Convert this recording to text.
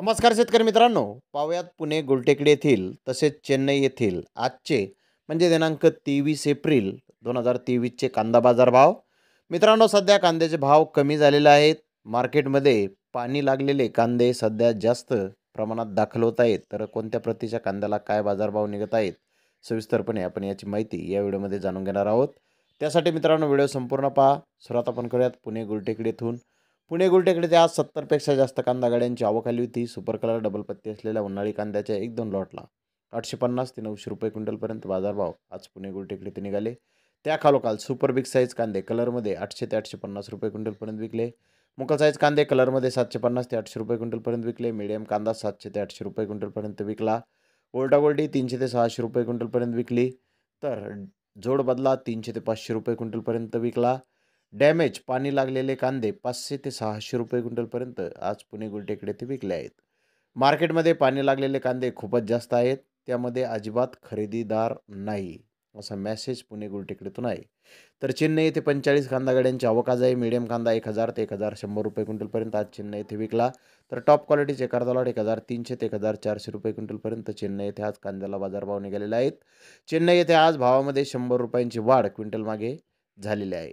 नमस्कार शेतकरी मित्रांनो पाहूयात पुणे गुलटेकडी येथील तसेच चेन्नई येथील आजचे म्हणजे दिनांक तेवीस एप्रिल दोन हजार तेवीसचे कांदा बाजार भाव मित्रांनो सध्या कांद्याचे भाव कमी झालेले आहेत मार्केटमध्ये पाणी लागलेले कांदे सध्या जास्त प्रमाणात दाखल होत आहेत तर कोणत्या प्रतीच्या कांद्याला काय बाजारभाव निघत आहेत सविस्तरपणे आपण याची माहिती या व्हिडिओमध्ये जाणून घेणार आहोत त्यासाठी मित्रांनो व्हिडिओ संपूर्ण पहा सुरुवात आपण करूयात पुणे गुलटेकडी येथून पुणे गुलटेकडे आज सत्तरपेक्षा जास्त कांदा गाड्यांची आवक आली होती सुपर कलर डबल पत्ती असलेल्या उन्हाळी कांद्याच्या एक दोन लॉटला आठशे पन्नास ते नऊशे रुपये क्विंटलपर्यंत बाजारभाव आज पुणे गुलटेकडे ते निघाले त्याखालोखाल सुपर बिग साईज कांदे कलरमध्ये आठशे ते आठशे पन्नास रुपये क्विंटलपर्यंत विकले मुकल साईज कांदे कलरमध्ये सातशे पन्नास ते आठशे रुपये क्विंटलपर्यंत विकले मिडियम कांदा सातशे ते आठशे रुपये क्विंटलपर्यंत विकला ओल्टा तीनशे ते सहाशे रुपये क्विंटलपर्यंत विकली तर जोड बदला तीनशे ते पाचशे रुपये क्विंटलपर्यंत विकला डॅमेज पाणी लागलेले कांदे पाचशे ते सहाशे रुपये क्विंटलपर्यंत आज पुणे गुलटेकडे ते विकले आहेत मार्केटमध्ये पाणी लागलेले कांदे खूपच जास्त आहेत त्यामध्ये अजिबात खरेदीदार नाही असा मेसेज पुणे गुलटेकडेतून आहे तर चेन्नई येथे पंचेचाळीस कांदा गाड्यांची अवकाज आहे मीडियम कांदा एक हजार ते एक हजार शंभर रुपये क्विंटलपर्यंत आज चेन्नई येथे विकला तर टॉप क्वालिटीचे कर्दालॉट एक हजार तीनशे ते एक हजार चारशे रुपये क्विंटलपर्यंत चेन्नई येथे आज कांद्याला बाजारभाव निघालेला आहेत चेन्नई येथे आज भावामध्ये शंभर रुपयांची वाढ क्विंटल मागे झालेली आहे